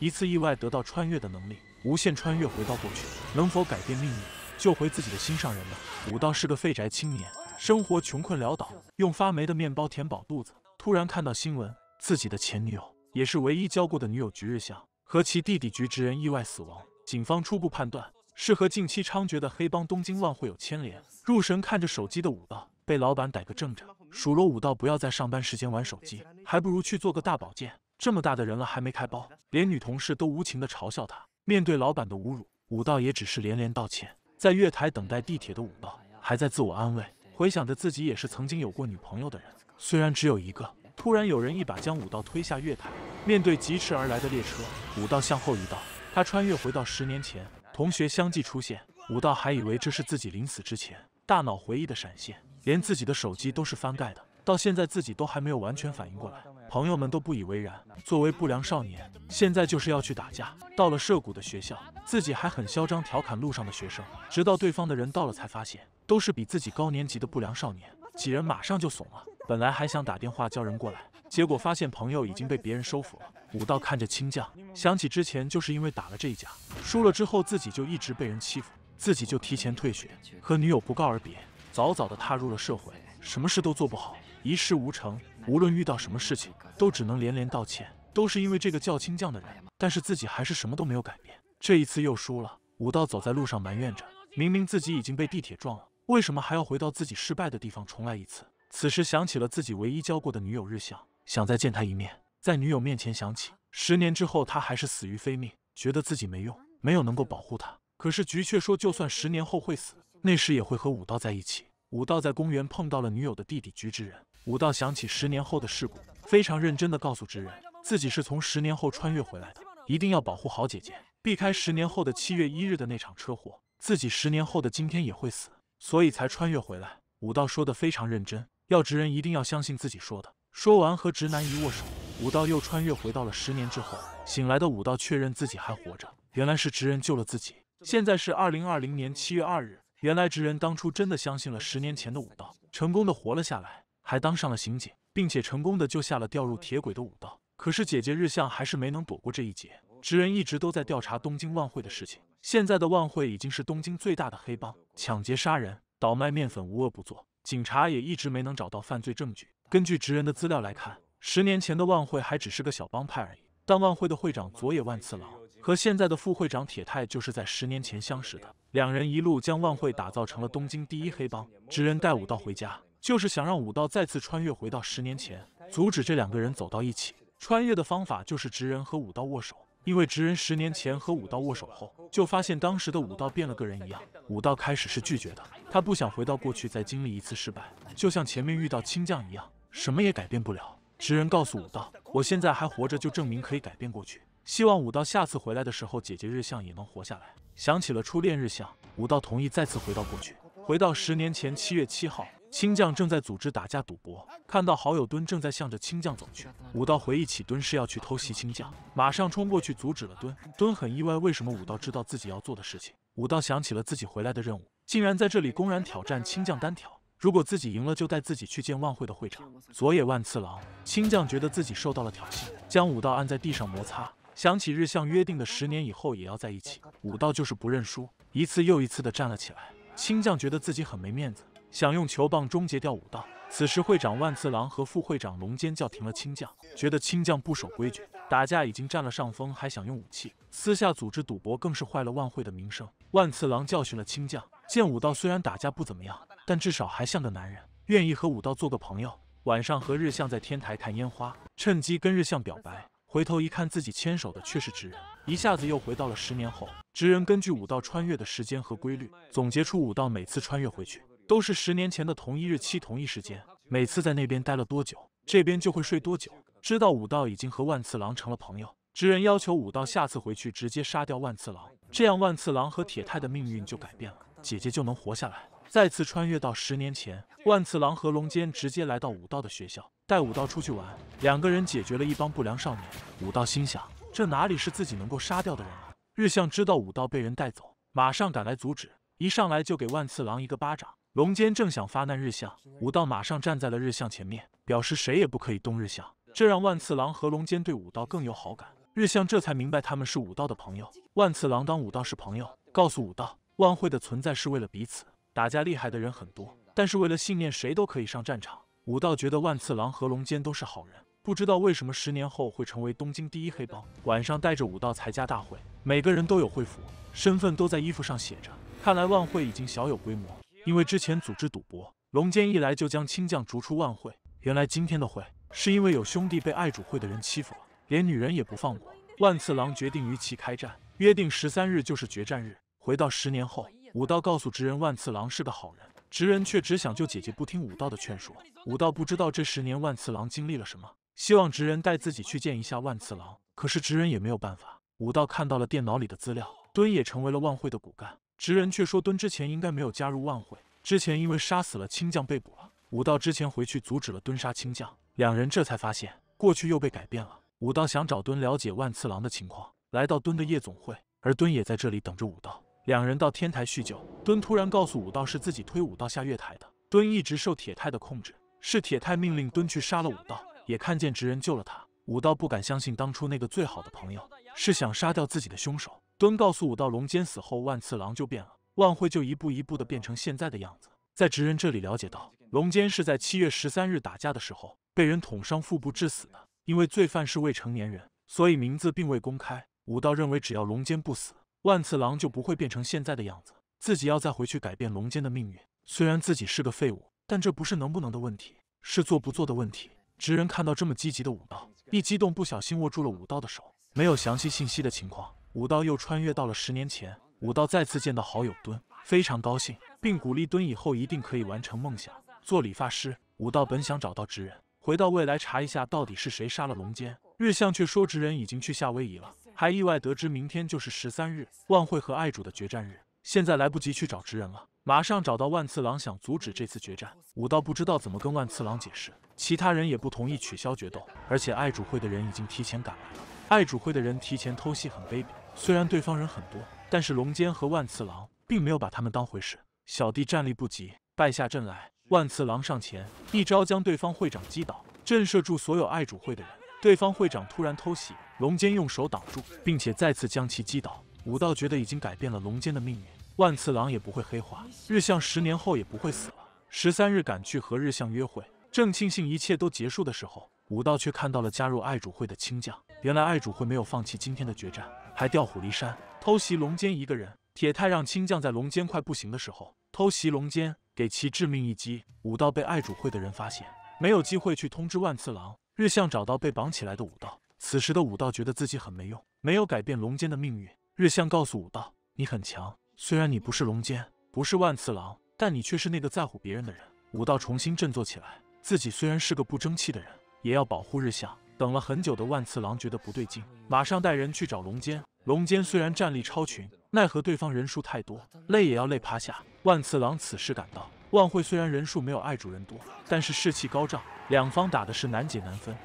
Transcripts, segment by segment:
一次意外得到穿越的能力，无限穿越回到过去，能否改变命运，救回自己的心上人呢？武道是个废宅青年，生活穷困潦倒，用发霉的面包填饱肚子。突然看到新闻，自己的前女友，也是唯一交过的女友菊日向和其弟弟菊直人意外死亡，警方初步判断是和近期猖獗的黑帮东京乱会有牵连。入神看着手机的武道被老板逮个正着，数落武道不要在上班时间玩手机，还不如去做个大保健。这么大的人了还没开包，连女同事都无情的嘲笑他。面对老板的侮辱，武道也只是连连道歉。在月台等待地铁的武道还在自我安慰，回想着自己也是曾经有过女朋友的人，虽然只有一个。突然有人一把将武道推下月台，面对疾驰而来的列车，武道向后一倒。他穿越回到十年前，同学相继出现，武道还以为这是自己临死之前大脑回忆的闪现，连自己的手机都是翻盖的，到现在自己都还没有完全反应过来。朋友们都不以为然。作为不良少年，现在就是要去打架。到了涉谷的学校，自己还很嚣张，调侃路上的学生，直到对方的人到了，才发现都是比自己高年级的不良少年。几人马上就怂了。本来还想打电话叫人过来，结果发现朋友已经被别人收服了。武道看着青将，想起之前就是因为打了这一架，输了之后自己就一直被人欺负，自己就提前退学，和女友不告而别，早早的踏入了社会，什么事都做不好，一事无成。无论遇到什么事情，都只能连连道歉，都是因为这个叫青将的人。但是自己还是什么都没有改变，这一次又输了。武道走在路上埋怨着，明明自己已经被地铁撞了，为什么还要回到自己失败的地方重来一次？此时想起了自己唯一交过的女友日向，想再见她一面。在女友面前想起，十年之后他还是死于非命，觉得自己没用，没有能够保护她。可是菊却说，就算十年后会死，那时也会和武道在一起。武道在公园碰到了女友的弟弟菊之人。武道想起十年后的事故，非常认真的告诉直人，自己是从十年后穿越回来的，一定要保护好姐姐，避开十年后的七月一日的那场车祸，自己十年后的今天也会死，所以才穿越回来。武道说的非常认真，要直人一定要相信自己说的。说完和直男一握手，武道又穿越回到了十年之后。醒来的武道确认自己还活着，原来是直人救了自己。现在是二零二零年七月二日，原来直人当初真的相信了十年前的武道，成功的活了下来。还当上了刑警，并且成功的救下了掉入铁轨的武道。可是姐姐日向还是没能躲过这一劫。直人一直都在调查东京万会的事情。现在的万会已经是东京最大的黑帮，抢劫杀人、倒卖面粉，无恶不作。警察也一直没能找到犯罪证据。根据直人的资料来看，十年前的万会还只是个小帮派而已。但万会的会长佐野万次郎和现在的副会长铁太就是在十年前相识的，两人一路将万会打造成了东京第一黑帮。直人带武道回家。就是想让武道再次穿越回到十年前，阻止这两个人走到一起。穿越的方法就是直人和武道握手，因为直人十年前和武道握手后，就发现当时的武道变了个人一样。武道开始是拒绝的，他不想回到过去再经历一次失败，就像前面遇到青将一样，什么也改变不了。直人告诉武道：“我现在还活着，就证明可以改变过去。希望武道下次回来的时候，姐姐日向也能活下来。”想起了初恋日向，武道同意再次回到过去，回到十年前七月七号。青将正在组织打架赌博，看到好友敦正在向着青将走去，武道回忆起敦是要去偷袭青将，马上冲过去阻止了敦。敦很意外为什么武道知道自己要做的事情。武道想起了自己回来的任务，竟然在这里公然挑战青将单挑。如果自己赢了，就带自己去见万会的会长佐野万次郎。青将觉得自己受到了挑衅，将武道按在地上摩擦。想起日向约定的十年以后也要在一起，武道就是不认输，一次又一次的站了起来。青将觉得自己很没面子。想用球棒终结掉武道。此时，会长万次郎和副会长龙间叫停了青将，觉得青将不守规矩，打架已经占了上风，还想用武器；私下组织赌博更是坏了万会的名声。万次郎教训了青将，见武道虽然打架不怎么样，但至少还像个男人，愿意和武道做个朋友。晚上和日向在天台看烟花，趁机跟日向表白。回头一看，自己牵手的却是直人，一下子又回到了十年后。直人根据武道穿越的时间和规律，总结出武道每次穿越回去。都是十年前的同一日期、同一时间，每次在那边待了多久，这边就会睡多久。知道武道已经和万次郎成了朋友，直人要求武道下次回去直接杀掉万次郎，这样万次郎和铁太的命运就改变了，姐姐就能活下来。再次穿越到十年前，万次郎和龙坚直接来到武道的学校，带武道出去玩，两个人解决了一帮不良少年。武道心想，这哪里是自己能够杀掉的人？啊？日向知道武道被人带走，马上赶来阻止，一上来就给万次郎一个巴掌。龙坚正想发难，日向武道马上站在了日向前面，表示谁也不可以动日向。这让万次郎和龙坚对武道更有好感。日向这才明白他们是武道的朋友。万次郎当武道是朋友，告诉武道，万会的存在是为了彼此。打架厉害的人很多，但是为了信念，谁都可以上战场。武道觉得万次郎和龙坚都是好人，不知道为什么十年后会成为东京第一黑帮。晚上带着武道参加大会，每个人都有会服，身份都在衣服上写着。看来万会已经小有规模。因为之前组织赌博，龙坚一来就将青将逐出万会。原来今天的会是因为有兄弟被爱主会的人欺负了，连女人也不放过。万次郎决定与其开战，约定十三日就是决战日。回到十年后，武道告诉直人万次郎是个好人，直人却只想救姐姐，不听武道的劝说。武道不知道这十年万次郎经历了什么，希望直人带自己去见一下万次郎，可是直人也没有办法。武道看到了电脑里的资料，敦也成为了万会的骨干。直人却说，敦之前应该没有加入万会，之前因为杀死了青将被捕了。武道之前回去阻止了敦杀青将，两人这才发现过去又被改变了。武道想找敦了解万次郎的情况，来到敦的夜总会，而敦也在这里等着武道。两人到天台叙旧，敦突然告诉武道，是自己推武道下月台的。敦一直受铁太的控制，是铁太命令敦去杀了武道，也看见直人救了他。武道不敢相信，当初那个最好的朋友是想杀掉自己的凶手。敦告诉武道，龙坚死后，万次郎就变了，万会就一步一步的变成现在的样子。在直人这里了解到，龙坚是在七月十三日打架的时候被人捅伤腹部致死的。因为罪犯是未成年人，所以名字并未公开。武道认为，只要龙坚不死，万次郎就不会变成现在的样子。自己要再回去改变龙坚的命运。虽然自己是个废物，但这不是能不能的问题，是做不做的问题。直人看到这么积极的武道，一激动，不小心握住了武道的手。没有详细信息的情况。武道又穿越到了十年前，武道再次见到好友敦，非常高兴，并鼓励敦以后一定可以完成梦想，做理发师。武道本想找到直人，回到未来查一下到底是谁杀了龙间。日向，却说直人已经去夏威夷了，还意外得知明天就是十三日万会和爱主的决战日，现在来不及去找直人了，马上找到万次郎想阻止这次决战。武道不知道怎么跟万次郎解释，其他人也不同意取消决斗，而且爱主会的人已经提前赶来了，爱主会的人提前偷袭很卑鄙。虽然对方人很多，但是龙坚和万次郎并没有把他们当回事。小弟战力不急，败下阵来。万次郎上前一招将对方会长击倒，震慑住所有爱主会的人。对方会长突然偷袭，龙坚用手挡住，并且再次将其击倒。武道觉得已经改变了龙坚的命运，万次郎也不会黑化，日向十年后也不会死了。十三日赶去和日向约会，正庆幸一切都结束的时候，武道却看到了加入爱主会的青将。原来爱主会没有放弃今天的决战。还调虎离山，偷袭龙间一个人。铁太让亲将在龙间快不行的时候偷袭龙间，给其致命一击。武道被爱主会的人发现，没有机会去通知万次郎。日向找到被绑起来的武道，此时的武道觉得自己很没用，没有改变龙间的命运。日向告诉武道：“你很强，虽然你不是龙间，不是万次郎，但你却是那个在乎别人的人。”武道重新振作起来，自己虽然是个不争气的人，也要保护日向。等了很久的万次郎觉得不对劲，马上带人去找龙间。龙间虽然战力超群，奈何对方人数太多，累也要累趴下。万次郎此时赶到，万惠虽然人数没有爱主人多，但是士气高涨，两方打的是难解难分。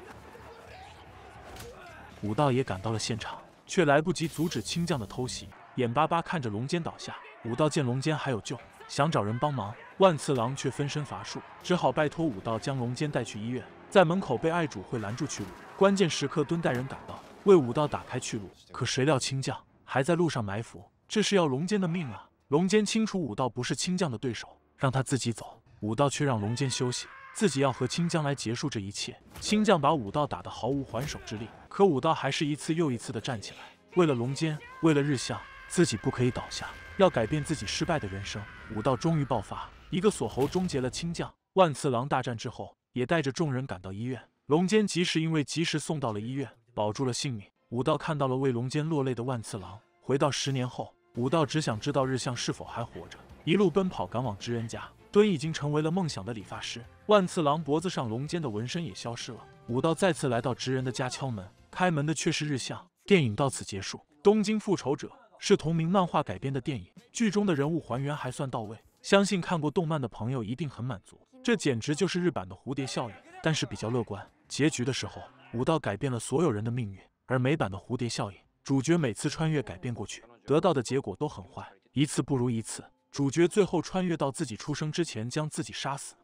武道也赶到了现场，却来不及阻止青将的偷袭，眼巴巴看着龙间倒下。武道见龙间还有救，想找人帮忙，万次郎却分身乏术，只好拜托武道将龙间带去医院。在门口被爱主会拦住去路，关键时刻蹲带人赶到。为武道打开去路，可谁料清将还在路上埋伏，这是要龙坚的命啊！龙坚清楚武道不是清将的对手，让他自己走。武道却让龙坚休息，自己要和清将来结束这一切。清将把武道打得毫无还手之力，可武道还是一次又一次的站起来。为了龙坚，为了日向，自己不可以倒下，要改变自己失败的人生。武道终于爆发，一个锁喉终结了清将。万次郎大战之后，也带着众人赶到医院。龙坚及时因为及时送到了医院。保住了性命。武道看到了为龙间落泪的万次郎，回到十年后，武道只想知道日向是否还活着，一路奔跑赶往直人家。敦已经成为了梦想的理发师，万次郎脖子上龙间的纹身也消失了。武道再次来到直人的家敲门，开门的却是日向。电影到此结束，《东京复仇者》是同名漫画改编的电影，剧中的人物还原还算到位，相信看过动漫的朋友一定很满足。这简直就是日版的蝴蝶效应，但是比较乐观。结局的时候。武道改变了所有人的命运，而美版的蝴蝶效应，主角每次穿越改变过去，得到的结果都很坏，一次不如一次，主角最后穿越到自己出生之前，将自己杀死。